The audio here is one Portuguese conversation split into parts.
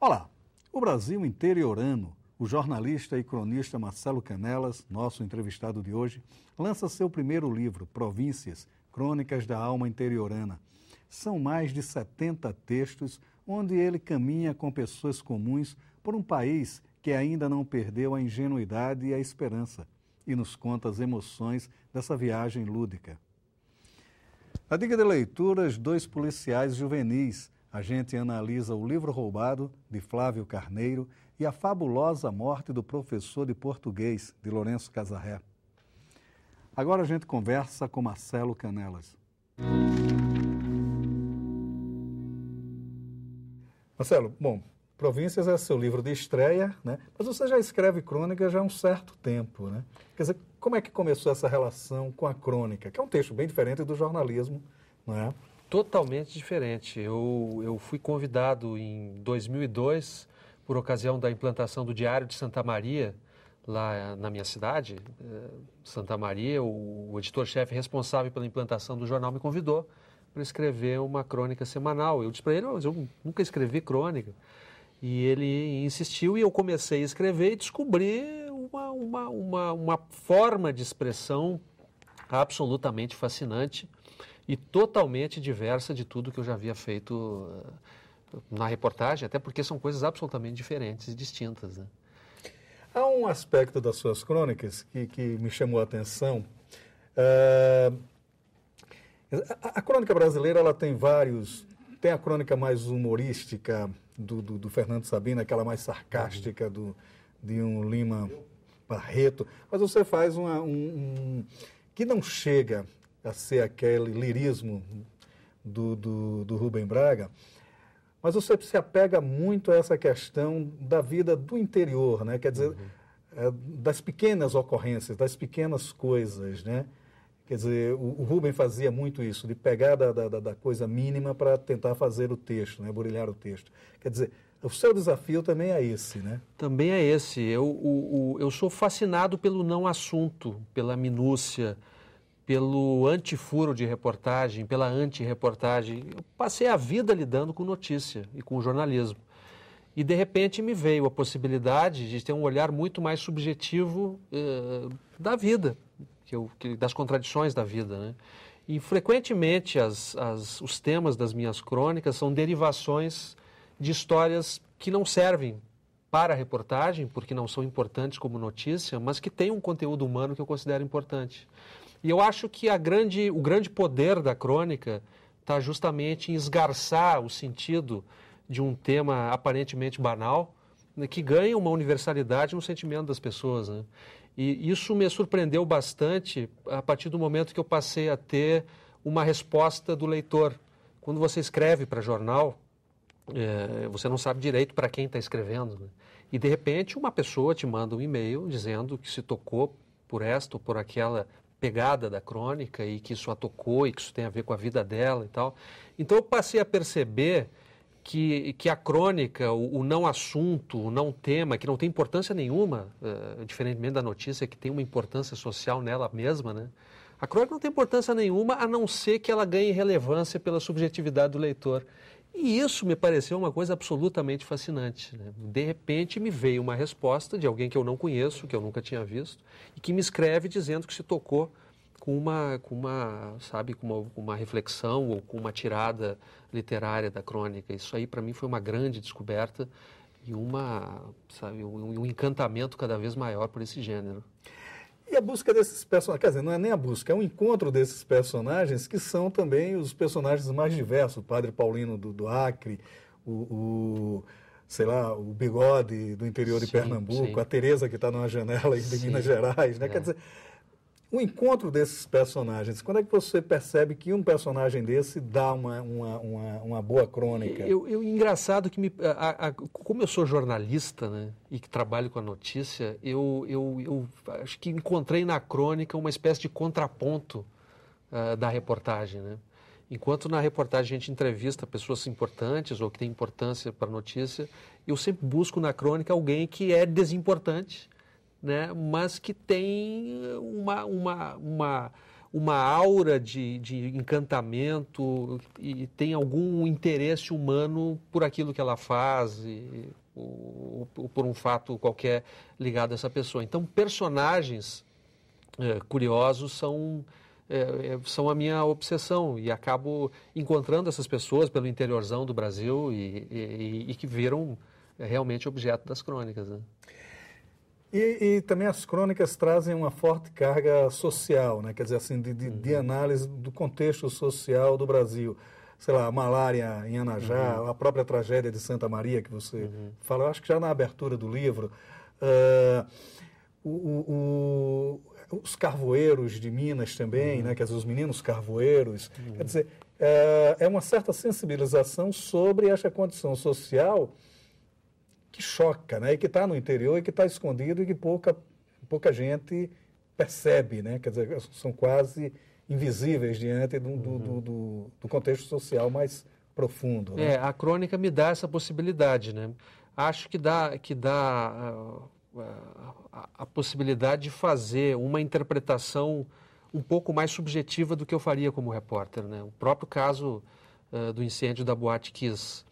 Olá, o Brasil interiorano. O jornalista e cronista Marcelo Canelas, nosso entrevistado de hoje, lança seu primeiro livro, Províncias, Crônicas da Alma Interiorana. São mais de 70 textos onde ele caminha com pessoas comuns por um país que ainda não perdeu a ingenuidade e a esperança e nos conta as emoções dessa viagem lúdica. Na dica de leituras, dois policiais juvenis a gente analisa o livro roubado de Flávio Carneiro e a fabulosa morte do professor de português de Lourenço Casarré. Agora a gente conversa com Marcelo Canelas. Marcelo, bom, Províncias é seu livro de estreia, né? mas você já escreve crônica já há um certo tempo. Né? Quer dizer, como é que começou essa relação com a crônica, que é um texto bem diferente do jornalismo, não é? totalmente diferente. Eu, eu fui convidado em 2002, por ocasião da implantação do Diário de Santa Maria, lá na minha cidade, eh, Santa Maria, o, o editor-chefe responsável pela implantação do jornal me convidou para escrever uma crônica semanal. Eu disse para ele, eu nunca escrevi crônica. E ele insistiu e eu comecei a escrever e descobri uma, uma, uma, uma forma de expressão absolutamente fascinante e totalmente diversa de tudo que eu já havia feito eh, na reportagem, até porque são coisas absolutamente diferentes e distintas. Né? Há um aspecto das suas crônicas que, que me chamou a atenção. Uh, a, a, crônica brasileira ela tem vários. Tem a crônica mais humorística do, do, do Fernando Sabino, aquela mais sarcástica do, de um Lima Barreto, mas você faz uma, um, um que não chega a ser aquele lirismo do, do, do Rubem Braga, mas você se apega muito a essa questão da vida do interior, né? quer dizer, uhum. é, das pequenas ocorrências, das pequenas coisas. Né? Quer dizer, o, o Rubem fazia muito isso, de pegar da, da, da coisa mínima para tentar fazer o texto, né? burilhar o texto. Quer dizer, o seu desafio também é esse, né? Também é esse. Eu, o, o, eu sou fascinado pelo não assunto, pela minúcia pelo antifuro de reportagem, pela anti-reportagem. Eu passei a vida lidando com notícia e com jornalismo. E, de repente, me veio a possibilidade de ter um olhar muito mais subjetivo eh, da vida, que eu, que, das contradições da vida. Né? E, frequentemente, as, as, os temas das minhas crônicas são derivações de histórias que não servem para a reportagem, porque não são importantes como notícia, mas que têm um conteúdo humano que eu considero importante. E eu acho que grande, o grande poder da crônica está justamente em esgarçar o sentido de um tema aparentemente banal, né, que ganha uma universalidade no sentimento das pessoas. Né? E isso me surpreendeu bastante a partir do momento que eu passei a ter uma resposta do leitor. Quando você escreve para jornal, é, você não sabe direito para quem está escrevendo. Né? E de repente uma pessoa te manda um e-mail dizendo que se tocou por esta ou por aquela pegada da crônica e que isso a tocou e que isso tem a ver com a vida dela e tal. Então eu passei a perceber que, que a crônica, o, o não assunto, o não tema, que não tem importância nenhuma, uh, diferentemente da notícia, que tem uma importância social nela mesma, né? A crônica não tem importância nenhuma a não ser que ela ganhe relevância pela subjetividade do leitor. E isso me pareceu uma coisa absolutamente fascinante. Né? De repente me veio uma resposta de alguém que eu não conheço, que eu nunca tinha visto, e que me escreve dizendo que se tocou com uma, com uma sabe, com uma, uma reflexão ou com uma tirada literária da crônica. Isso aí para mim foi uma grande descoberta e uma, sabe, um, um encantamento cada vez maior por esse gênero. E a busca desses personagens, quer dizer, não é nem a busca, é um encontro desses personagens que são também os personagens mais diversos. O padre Paulino do, do Acre, o, o sei lá, o bigode do interior sim, de Pernambuco, sim. a Tereza que está numa janela aí de sim, Minas Gerais, né? É. Quer dizer, o encontro desses personagens, quando é que você percebe que um personagem desse dá uma, uma, uma, uma boa crônica? Eu, eu, engraçado que me, a, a, como eu sou jornalista né, e que trabalho com a notícia, eu, eu, eu acho que encontrei na crônica uma espécie de contraponto uh, da reportagem. Né? Enquanto na reportagem a gente entrevista pessoas importantes ou que têm importância para a notícia, eu sempre busco na crônica alguém que é desimportante né? mas que tem uma, uma, uma, uma aura de, de encantamento e tem algum interesse humano por aquilo que ela faz. E, ou, ou por um fato qualquer ligado a essa pessoa. Então, personagens é, curiosos são é, é, são a minha obsessão e acabo encontrando essas pessoas pelo interiorzão do Brasil e, e, e que viram realmente objeto das crônicas. Né? E, e, também as crônicas trazem uma forte carga social, né? quer dizer, assim, de, de, de uhum. análise do contexto social do Brasil. Sei lá, a malária em Anajá, uhum. a própria tragédia de Santa Maria, que você uhum. fala, acho que já na abertura do livro. Uh, o, o, o, os carvoeiros de Minas também, uhum. né? quer dizer, os meninos carvoeiros. Quer uhum. dizer, é, é uma certa sensibilização sobre essa condição social que choca, né? E que está no interior e que está escondido e que pouca, pouca gente percebe, né? Quer dizer, são quase invisíveis diante do, do, uhum. do, do contexto social mais profundo. Né? É, a crônica me dá essa possibilidade, né? Acho que dá, que dá ah, ah, a, a, possibilidade de fazer uma interpretação um pouco mais subjetiva do que eu faria como repórter, né? O próprio caso uh, do incêndio da Boate Kiss,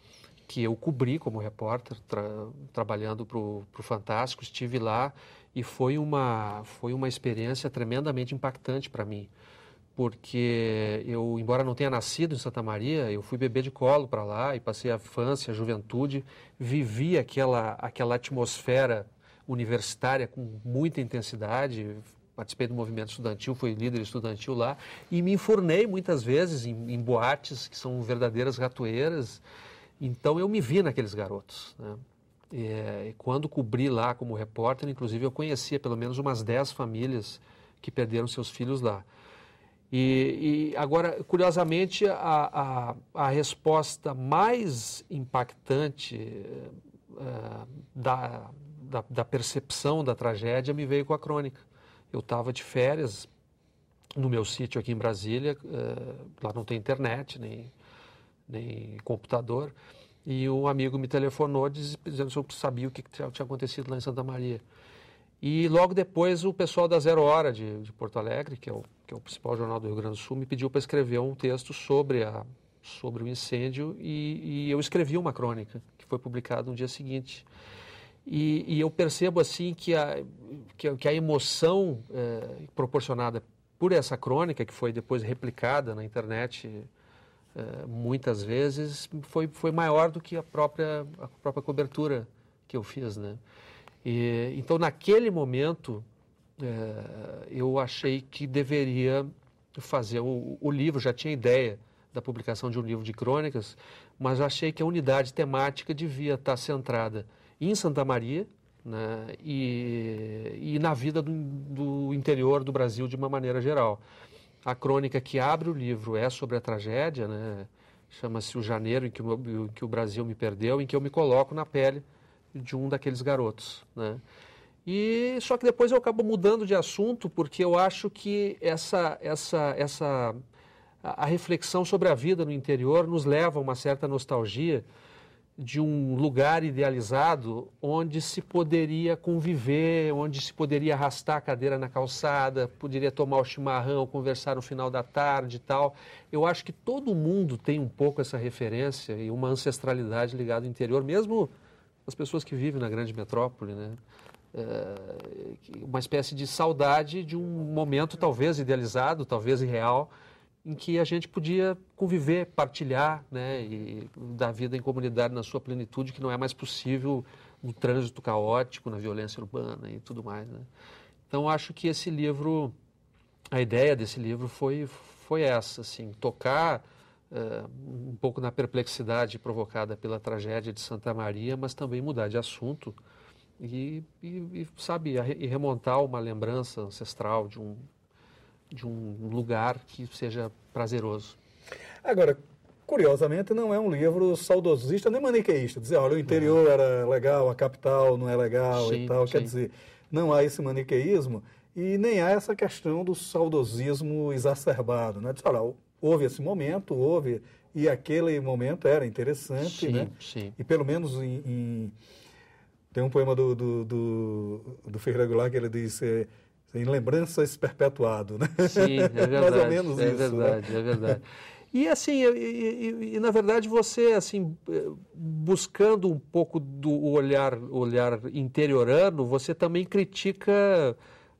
que eu cobri como repórter, tra trabalhando para o Fantástico, estive lá e foi uma, foi uma experiência tremendamente impactante para mim, porque eu, embora não tenha nascido em Santa Maria, eu fui bebê de colo para lá e passei a infância, a juventude, vivi aquela, aquela atmosfera universitária com muita intensidade, participei do movimento estudantil, fui líder estudantil lá e me informei muitas vezes em, em boates que são verdadeiras ratoeiras então eu me vi naqueles garotos. Né? E, quando cobri lá como repórter, inclusive eu conhecia pelo menos umas 10 famílias que perderam seus filhos lá. E, e agora, curiosamente, a, a, a, resposta mais impactante uh, da, da, da percepção da tragédia me veio com a crônica. Eu estava de férias no meu sítio aqui em Brasília, uh, lá não tem internet, nem nem computador. E um amigo me telefonou dizendo se eu sabia o que tinha acontecido lá em Santa Maria. E logo depois o pessoal da Zero Hora de, de Porto Alegre, que é, o, que é o principal jornal do Rio Grande do Sul, me pediu para escrever um texto sobre, a, sobre o incêndio e, e eu escrevi uma crônica que foi publicada no dia seguinte. E, e eu percebo assim que a, que, que a emoção é, proporcionada por essa crônica, que foi depois replicada na internet eh, muitas vezes foi, foi maior do que a própria, a própria cobertura que eu fiz, né? E, então, naquele momento, é, eu achei que deveria fazer o, o, livro, já tinha ideia da publicação de um livro de crônicas, mas achei que a unidade temática devia estar centrada em Santa Maria né, e, e na vida do, do interior do Brasil de uma maneira geral. A crônica que abre o livro é sobre a tragédia, né? chama-se O Janeiro em que o, que o Brasil me perdeu, em que eu me coloco na pele de um daqueles garotos. Né? E só que depois eu acabo mudando de assunto porque eu acho que essa essa essa a reflexão sobre a vida no interior nos leva a uma certa nostalgia de um lugar idealizado onde se poderia conviver, onde se poderia arrastar a cadeira na calçada, poderia tomar o chimarrão, conversar no final da tarde e tal. Eu acho que todo mundo tem um pouco essa referência e uma ancestralidade ligada ao interior, mesmo as pessoas que vivem na grande metrópole, né? É uma espécie de saudade de um momento talvez idealizado, talvez irreal, em que a gente podia conviver, partilhar, né, e vida em comunidade na sua plenitude, que não é mais possível no trânsito caótico, na violência urbana e tudo mais, né? Então acho que esse livro, a ideia desse livro foi foi essa, assim, tocar uh, um pouco na perplexidade provocada pela tragédia de Santa Maria, mas também mudar de assunto e, e, e sabe, e remontar uma lembrança ancestral de um de um lugar que seja prazeroso. Agora, curiosamente, não é um livro saudosista nem maniqueísta. Dizer, olha, o interior era legal, a capital não é legal sim, e tal. Sim. Quer dizer, não há esse maniqueísmo e nem há essa questão do saudosismo exacerbado. Né? Dizer, olha, houve esse momento, houve, e aquele momento era interessante, sim, né? Sim. E pelo menos em, em... Tem um poema do, do, do, do Ferreira Goulart que ele diz... É, em lembranças perpetuado, né? Sim, é verdade. Mais ou menos é isso. É verdade, né? é verdade. E assim, e, e, e, na verdade você assim eh, buscando um pouco do olhar olhar interiorano, você também critica,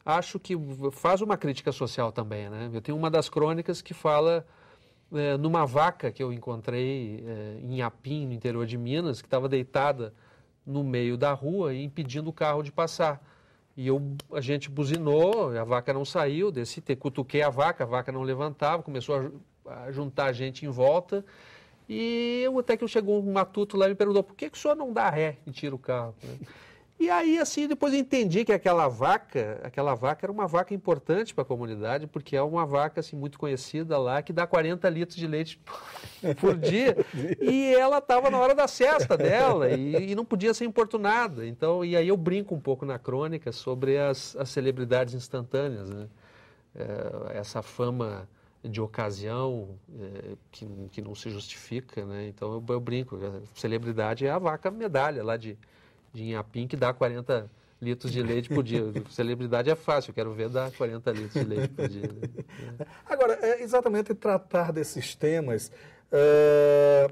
acho que faz uma crítica social também, né? Eu tenho uma das crônicas que fala é, numa vaca que eu encontrei é, em Apim, no interior de Minas, que estava deitada no meio da rua e impedindo o carro de passar. E eu, a gente buzinou, a vaca não saiu, desci, cutuquei a vaca, a vaca não levantava, começou a, a juntar a gente em volta. E eu, até que eu chegou um matuto lá e me perguntou, por que, que o senhor não dá ré e tira o carro? Né? E aí, assim, depois eu entendi que aquela vaca, aquela vaca era uma vaca importante para a comunidade, porque é uma vaca assim, muito conhecida lá, que dá 40 litros de leite por dia. e ela estava na hora da cesta dela e, e, não podia ser importunada. Então, e aí eu brinco um pouco na crônica sobre as, as celebridades instantâneas, né? É, essa fama de ocasião é, que, que não se justifica, né? Então eu, eu brinco, celebridade é a vaca medalha lá de de Inhapim que dá 40 litros de leite por dia. Celebridade é fácil, eu quero ver dar 40 litros de leite por dia. Né? Agora, é exatamente tratar desses temas. É...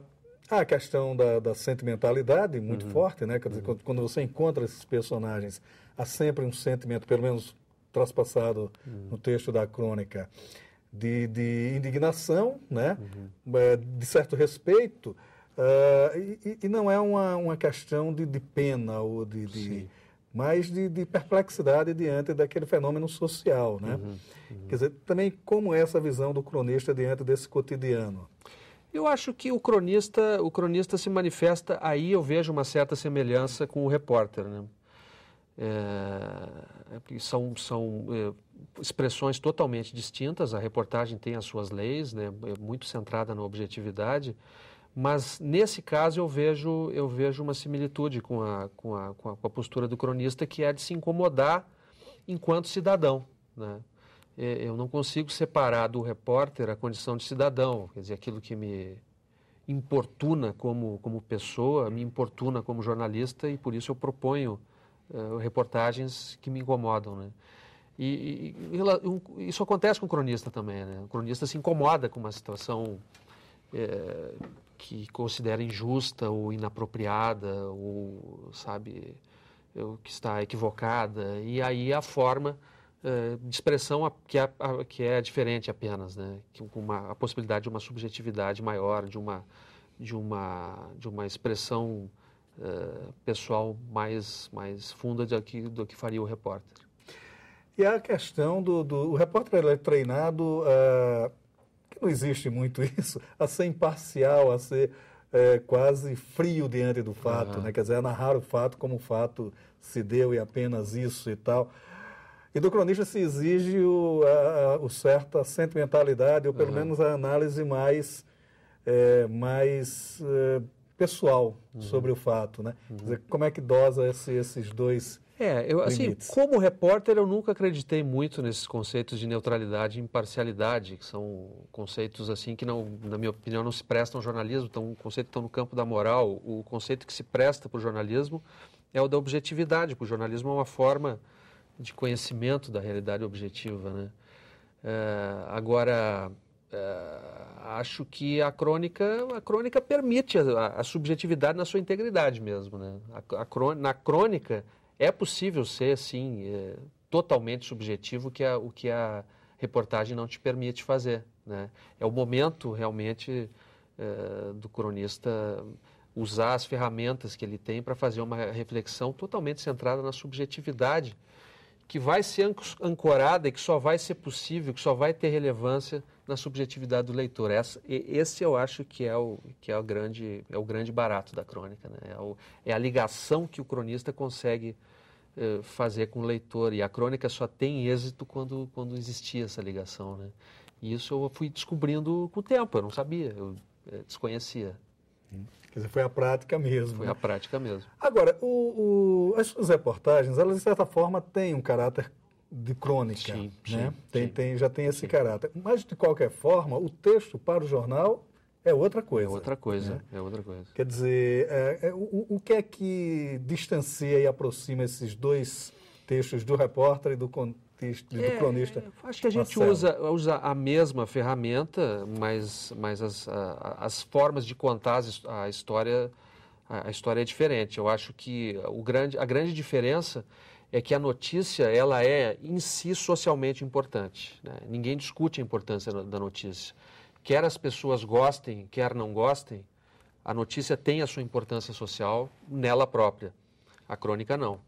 A questão da, da sentimentalidade, muito uhum. forte, né? Quer dizer, uhum. quando, você encontra esses personagens, há sempre um sentimento, pelo menos traspassado uhum. no texto da crônica, de, de indignação, né? Uhum. É, de certo respeito, eh, e, e, não é uma, uma questão de, de pena ou de, de mas de, de, perplexidade diante daquele fenômeno social, né? Uhum, uhum. Quer dizer, também como é essa visão do cronista diante desse cotidiano? Eu acho que o cronista, o cronista se manifesta aí eu vejo uma certa semelhança com o repórter, né? Eh, é, são são é, expressões totalmente distintas. A reportagem tem as suas leis, né? É muito centrada na objetividade. Mas nesse caso eu vejo, eu vejo uma similitude com a, com, a, com, a, com a postura do cronista, que é de se incomodar enquanto cidadão. Né? Eu não consigo separar do repórter a condição de cidadão, quer dizer, aquilo que me importuna como, como pessoa, me importuna como jornalista e por isso eu proponho uh, reportagens que me incomodam. Né? E, e, isso acontece com o cronista também. Né? O cronista se incomoda com uma situação é, que considera injusta ou inapropriada ou, sabe, ou que está equivocada. E aí a forma é, de expressão que, é, que é diferente apenas, né? Uma, a possibilidade de uma subjetividade maior, de uma, de uma, de uma expressão Uh, pessoal mais, mais funda do que, do que faria o repórter. E a questão do, do o repórter ele é treinado uh, que não existe muito isso, a ser imparcial, a ser é, quase frio diante do fato, uhum. né? quer dizer, a é narrar o fato como o fato se deu e apenas isso e tal. E do cronista se exige o, a, o certa sentimentalidade, ou pelo uhum. menos a análise mais, é, mais é, pessoal uhum. sobre o fato. Né? Quer dizer, uhum. como é que dosa esse, esses dois é, eu, assim, como repórter, eu nunca acreditei muito nesses conceitos de neutralidade e imparcialidade, que são conceitos, assim, que, não, na minha opinião, não se prestam ao jornalismo, então, um conceito que estão no campo da moral. O conceito que se presta para o jornalismo é o da objetividade, porque o jornalismo é uma forma de conhecimento da realidade objetiva, né? É, agora, é, acho que a crônica, a crônica permite a, a subjetividade na sua integridade mesmo, né? A, a, na crônica é possível ser, assim é, totalmente subjetivo, que a, o que a reportagem não te permite fazer. Né? É o momento, realmente, é, do cronista usar as ferramentas que ele tem para fazer uma reflexão totalmente centrada na subjetividade que vai ser ancorada e que só vai ser possível, que só vai ter relevância na subjetividade do leitor. Essa, esse eu acho que é o que é o grande é o grande barato da crônica, né? é, o, é, a ligação que o cronista consegue eh, fazer com o leitor e a crônica só tem êxito quando quando existia essa ligação, né? E isso eu fui descobrindo com o tempo, eu não sabia, eu eh, desconhecia. Quer dizer, foi a prática mesmo. Foi né? a prática mesmo. Agora, o, o, as, suas reportagens, elas de certa forma têm um caráter de crônica, sim, né? Sim, tem, sim. tem, já tem esse caráter. Mas de qualquer forma, o texto para o jornal é outra é coisa. É outra coisa, né? é outra coisa. Quer dizer, é, é, o, o que é que distancia e aproxima esses dois textos do repórter e do, artista, é, do cronista. Acho que a gente usa, usa a mesma ferramenta, mas, mas as, a, as formas de contar a história, a, a história é diferente. Eu acho que o grande, a grande diferença é que a notícia ela é em si socialmente importante. Né? Ninguém discute a importância da notícia. Quer as pessoas gostem, quer não gostem, a notícia tem a sua importância social nela própria. A crônica não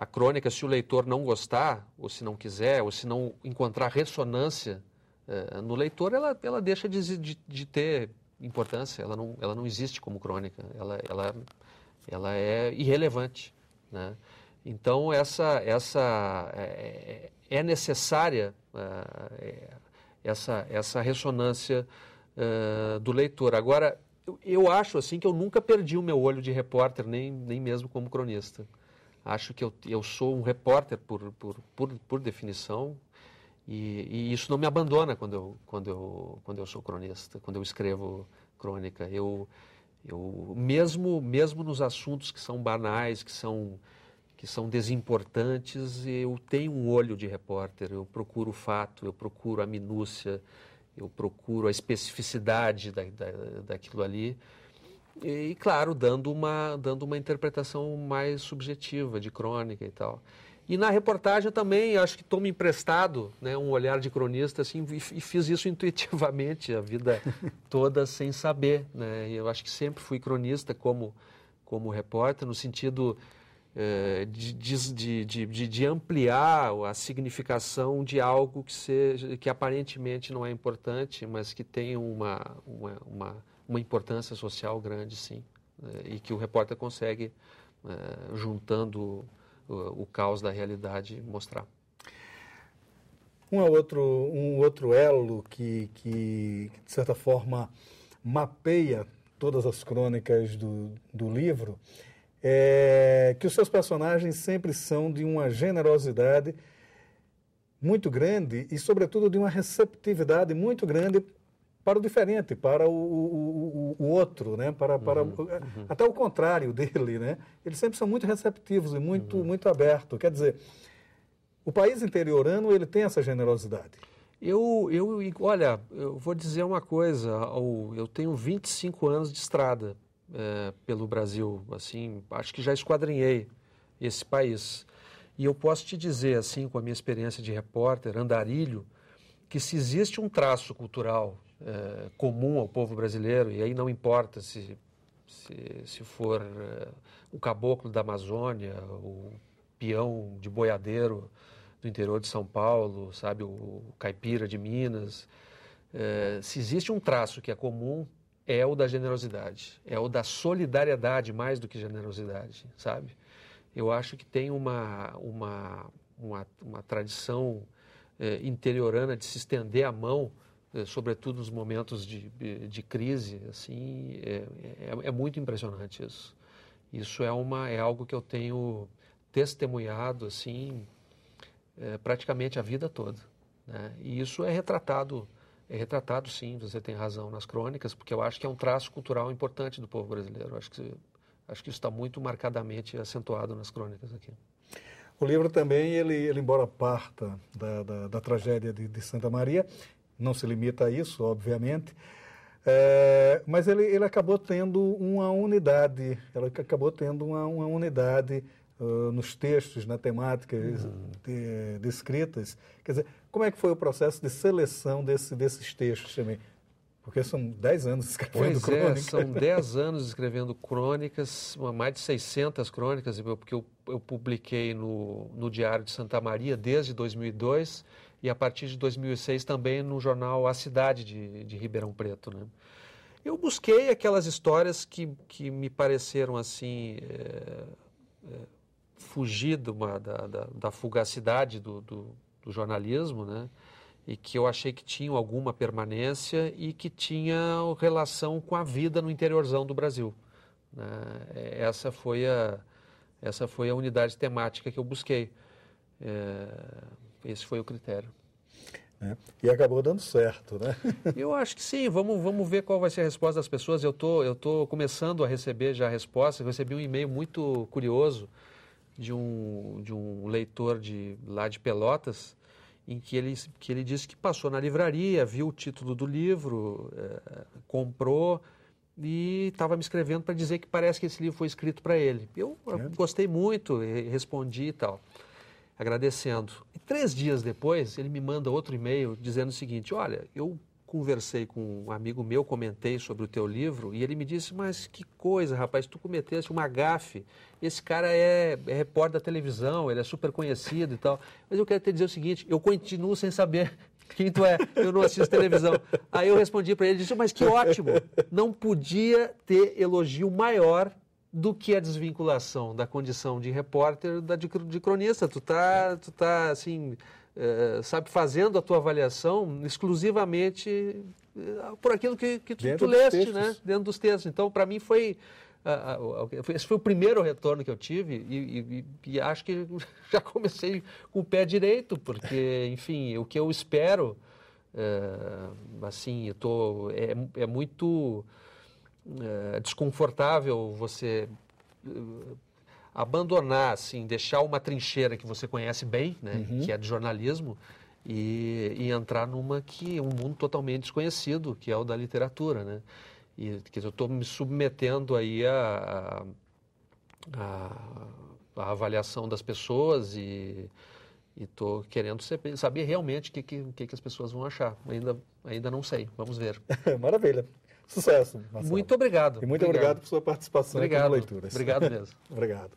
a crônica, se o leitor não gostar, ou se não quiser, ou se não encontrar ressonância é, no leitor, ela, ela deixa de, de, de, ter importância, ela não, ela não existe como crônica, ela, ela, ela é irrelevante. Né? Então, essa, essa é, é, é necessária eh, é, essa, essa ressonância eh, do leitor. Agora, eu, eu acho assim que eu nunca perdi o meu olho de repórter, nem, nem mesmo como cronista. Acho que eu, eu sou um repórter por, por, por, por definição, e, e, isso não me abandona quando eu, quando, eu, quando eu sou cronista, quando eu escrevo crônica. Eu, eu mesmo, mesmo nos assuntos que são banais, que são, que são desimportantes, eu tenho um olho de repórter. Eu procuro o fato, eu procuro a minúcia, eu procuro a especificidade da, da, daquilo ali. E, claro, dando uma, dando uma interpretação mais subjetiva, de crônica e tal. E na reportagem também, acho que tomo emprestado né, um olhar de cronista assim, e, e fiz isso intuitivamente a vida toda sem saber. Né? E eu acho que sempre fui cronista como, como repórter, no sentido eh, de, de, de, de, ampliar a significação de algo que, seja, que aparentemente não é importante, mas que tem uma, uma, uma uma importância social grande, sim, eh, e que o repórter consegue, eh, juntando eh, o caos da realidade, mostrar. Um é outro, um outro elo que, que, de certa forma, mapeia todas as crônicas do, do livro é que os seus personagens sempre são de uma generosidade muito grande e, sobretudo, de uma receptividade muito grande para o diferente, para o, o, o, o outro, né? para, para uhum. É, uhum. até o contrário dele. Né? Eles sempre são muito receptivos e muito, uhum. muito abertos. Quer dizer, o país interiorano ele tem essa generosidade. Eu, eu, olha, eu vou dizer uma coisa, eu tenho 25 anos de estrada é, pelo Brasil, assim, acho que já esquadrinhei esse país. E eu posso te dizer, assim, com a minha experiência de repórter, andarilho, que se existe um traço cultural é, comum ao povo brasileiro, e aí não importa se, se, se for é, o caboclo da Amazônia, o peão de boiadeiro do interior de São Paulo, sabe, o, o caipira de Minas. É, se existe um traço que é comum, é o da generosidade, é o da solidariedade mais do que generosidade, sabe? Eu acho que tem uma, uma, uma, uma tradição interiorana de se estender a mão eh, sobretudo nos momentos de, de crise, assim, é, é, é, muito impressionante isso. Isso é, uma, é algo que eu tenho testemunhado, assim, é, praticamente a vida toda. Né? E isso é retratado, é retratado, sim, você tem razão, nas crônicas, porque eu acho que é um traço cultural importante do povo brasileiro. Eu acho que, acho que isso está muito marcadamente acentuado nas crônicas aqui. O livro também, ele, ele embora parta da, da, da tragédia de, de Santa Maria, não se limita a isso, obviamente, é, mas ele, ele acabou tendo uma unidade, ela acabou tendo uma, uma unidade uh, nos textos, na temática uhum. descritas. De, de Quer dizer, como é que foi o processo de seleção desse, desses textos também? Porque são dez anos escrevendo pois é, crônicas. É, são dez anos escrevendo crônicas, mais de 600 crônicas, porque eu, eu publiquei no, no Diário de Santa Maria desde 2002 e a partir de 2006 também no jornal A Cidade de, de Ribeirão Preto. Né? Eu busquei aquelas histórias que, que me pareceram assim. É, é, fugir uma, da, da, da, fugacidade do, do, do jornalismo, né? e que eu achei que tinham alguma permanência e que tinham relação com a vida no interiorzão do Brasil. Né? Eh, essa, foi a, essa foi a unidade temática que eu busquei. É, esse foi o critério. É. E acabou dando certo, né? Eu acho que sim. Vamos, vamos ver qual vai ser a resposta das pessoas. Eu tô, eu tô começando a receber já a resposta. recebi um e-mail muito curioso de um, de um leitor de, lá de Pelotas, em que ele, que ele disse que passou na livraria, viu o título do livro, é, comprou e estava me escrevendo para dizer que parece que esse livro foi escrito para ele. Eu é. gostei muito, respondi e tal agradecendo. E três dias depois, ele me manda outro e-mail dizendo o seguinte: Olha, eu conversei com um amigo meu, comentei sobre o teu livro, e ele me disse: Mas que coisa, rapaz, tu cometeste uma gafe. Esse cara é, é repórter da televisão, ele é super conhecido e tal. Mas eu quero te dizer o seguinte: eu continuo sem saber quem tu é, eu não assisto televisão. Aí eu respondi para ele, disse, mas que ótimo, não podia ter elogio maior do que a desvinculação da condição de repórter da de, de cronista. Tu tá, é. tu tá assim, é, sabe, fazendo a tua avaliação exclusivamente eh, por aquilo que, que tu, tu leste, né? Dentro dos textos. Então, para mim foi esse foi o primeiro retorno que eu tive e, e, e, acho que já comecei com o pé direito, porque, enfim, o que eu espero, é, assim, eu tô, é, é muito eh, desconfortável você eh, abandonar, assim, deixar uma trincheira que você conhece bem, né, uhum. que é de jornalismo, e, e, entrar numa que é um mundo totalmente desconhecido, que é o da literatura, né? E que eu estou me submetendo aí a, a, a, avaliação das pessoas e estou querendo ser, saber realmente o que, que, que, as pessoas vão achar. Ainda, ainda não sei, vamos ver. Maravilha. Sucesso. Marcelo. Muito obrigado. E muito obrigado, obrigado por sua participação obrigado. aqui Obrigado mesmo. obrigado.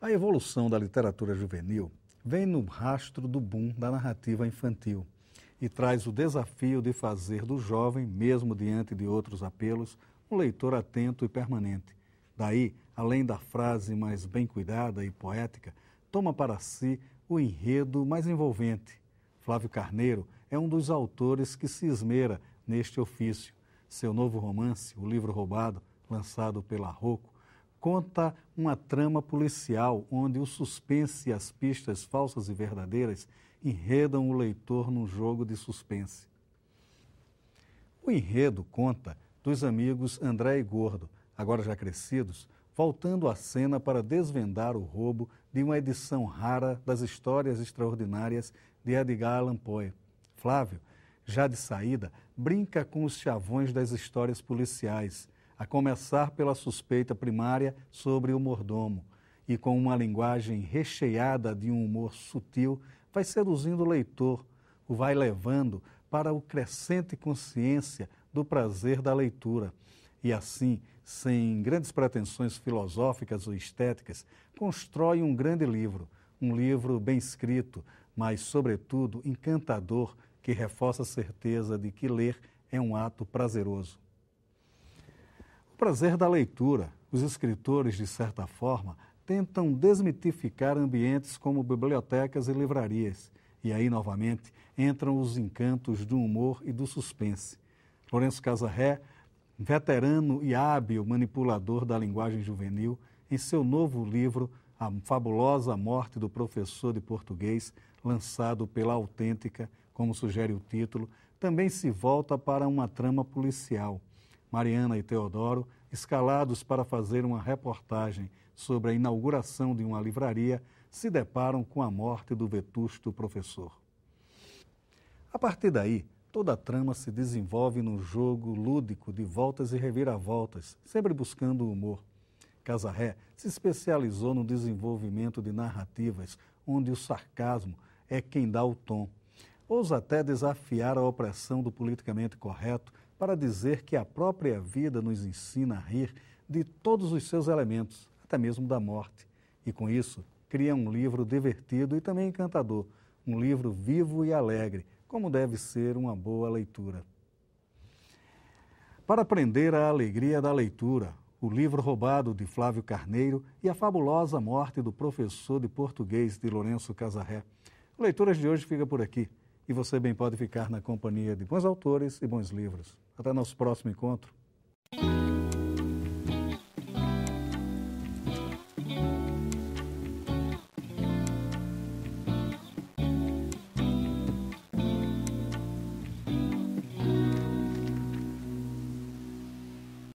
A evolução da literatura juvenil vem no rastro do boom da narrativa infantil e traz o desafio de fazer do jovem, mesmo diante de outros apelos, um leitor atento e permanente. Daí, além da frase mais bem cuidada e poética, toma para si o enredo mais envolvente, Flávio Carneiro é um dos autores que se esmera neste ofício. Seu novo romance, O Livro Roubado, lançado pela Rocco, conta uma trama policial onde o suspense e as pistas falsas e verdadeiras enredam o leitor num jogo de suspense. O enredo conta dos amigos André e Gordo, agora já crescidos, voltando à cena para desvendar o roubo de uma edição rara das Histórias Extraordinárias de Edgar Allan Poe. Flávio, já de saída, brinca com os chavões das histórias policiais, a começar pela suspeita primária sobre o mordomo, e com uma linguagem recheada de um humor sutil, vai seduzindo o leitor, o vai levando para o crescente consciência do prazer da leitura. E assim, sem grandes pretensões filosóficas ou estéticas, constrói um grande livro, um livro bem escrito, mas, sobretudo, encantador que reforça a certeza de que ler é um ato prazeroso. O prazer da leitura. Os escritores, de certa forma, tentam desmitificar ambientes como bibliotecas e livrarias. E aí, novamente, entram os encantos do humor e do suspense. Lourenço Casarré, veterano e hábil manipulador da linguagem juvenil, em seu novo livro a fabulosa morte do professor de português, lançado pela autêntica, como sugere o título, também se volta para uma trama policial. Mariana e Teodoro, escalados para fazer uma reportagem sobre a inauguração de uma livraria, se deparam com a morte do vetusto professor. A partir daí, toda a trama se desenvolve num jogo lúdico de voltas e reviravoltas, sempre buscando o humor. Casarré se especializou no desenvolvimento de narrativas onde o sarcasmo é quem dá o tom. Ousa até desafiar a opressão do politicamente correto para dizer que a própria vida nos ensina a rir de todos os seus elementos, até mesmo da morte. E com isso, cria um livro divertido e também encantador, um livro vivo e alegre, como deve ser uma boa leitura. Para aprender a alegria da leitura, o livro roubado de Flávio Carneiro e a fabulosa morte do professor de português de Lourenço Casarré. O Leituras de hoje fica por aqui e você bem pode ficar na companhia de bons autores e bons livros. Até nosso próximo encontro.